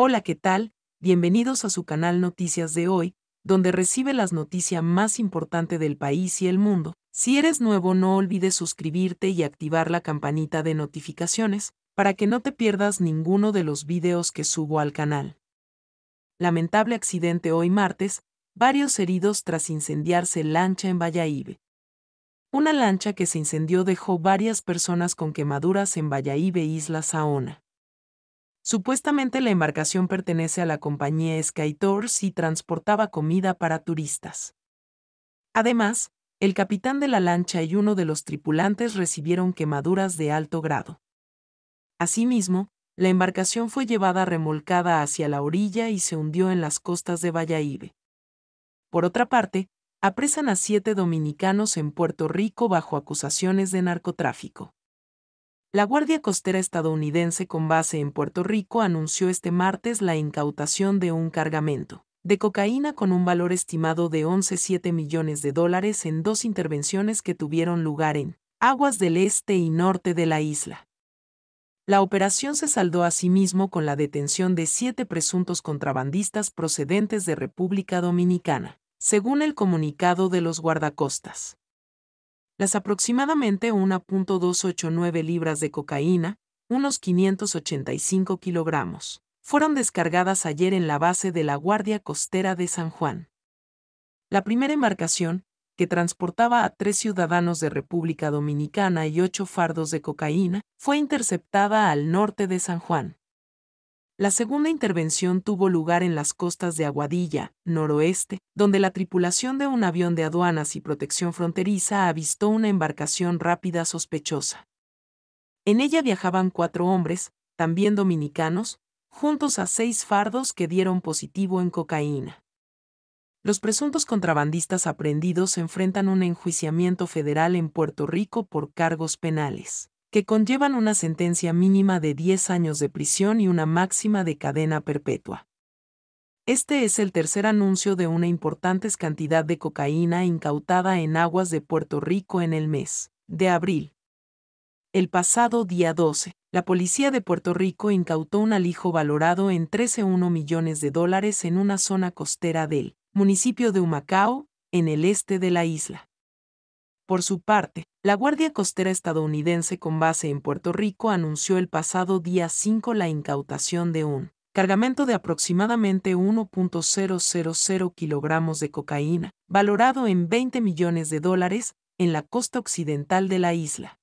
Hola, ¿qué tal? Bienvenidos a su canal Noticias de hoy, donde recibe las noticias más importantes del país y el mundo. Si eres nuevo, no olvides suscribirte y activar la campanita de notificaciones para que no te pierdas ninguno de los videos que subo al canal. Lamentable accidente hoy martes, varios heridos tras incendiarse lancha en Valladolid. Una lancha que se incendió dejó varias personas con quemaduras en Valladolid, Isla Saona. Supuestamente la embarcación pertenece a la compañía Sky Tours y transportaba comida para turistas. Además, el capitán de la lancha y uno de los tripulantes recibieron quemaduras de alto grado. Asimismo, la embarcación fue llevada remolcada hacia la orilla y se hundió en las costas de Valladolid. Por otra parte, apresan a siete dominicanos en Puerto Rico bajo acusaciones de narcotráfico. La Guardia Costera estadounidense con base en Puerto Rico anunció este martes la incautación de un cargamento de cocaína con un valor estimado de 11,7 millones de dólares en dos intervenciones que tuvieron lugar en aguas del este y norte de la isla. La operación se saldó asimismo con la detención de siete presuntos contrabandistas procedentes de República Dominicana, según el comunicado de los guardacostas las aproximadamente 1.289 libras de cocaína, unos 585 kilogramos, fueron descargadas ayer en la base de la Guardia Costera de San Juan. La primera embarcación, que transportaba a tres ciudadanos de República Dominicana y ocho fardos de cocaína, fue interceptada al norte de San Juan. La segunda intervención tuvo lugar en las costas de Aguadilla, noroeste, donde la tripulación de un avión de aduanas y protección fronteriza avistó una embarcación rápida sospechosa. En ella viajaban cuatro hombres, también dominicanos, juntos a seis fardos que dieron positivo en cocaína. Los presuntos contrabandistas aprendidos enfrentan un enjuiciamiento federal en Puerto Rico por cargos penales que conllevan una sentencia mínima de 10 años de prisión y una máxima de cadena perpetua. Este es el tercer anuncio de una importante cantidad de cocaína incautada en aguas de Puerto Rico en el mes de abril. El pasado día 12, la policía de Puerto Rico incautó un alijo valorado en 13,1 millones de dólares en una zona costera del municipio de Humacao, en el este de la isla. Por su parte, la Guardia Costera estadounidense con base en Puerto Rico anunció el pasado día 5 la incautación de un cargamento de aproximadamente 1.000 kilogramos de cocaína, valorado en 20 millones de dólares, en la costa occidental de la isla.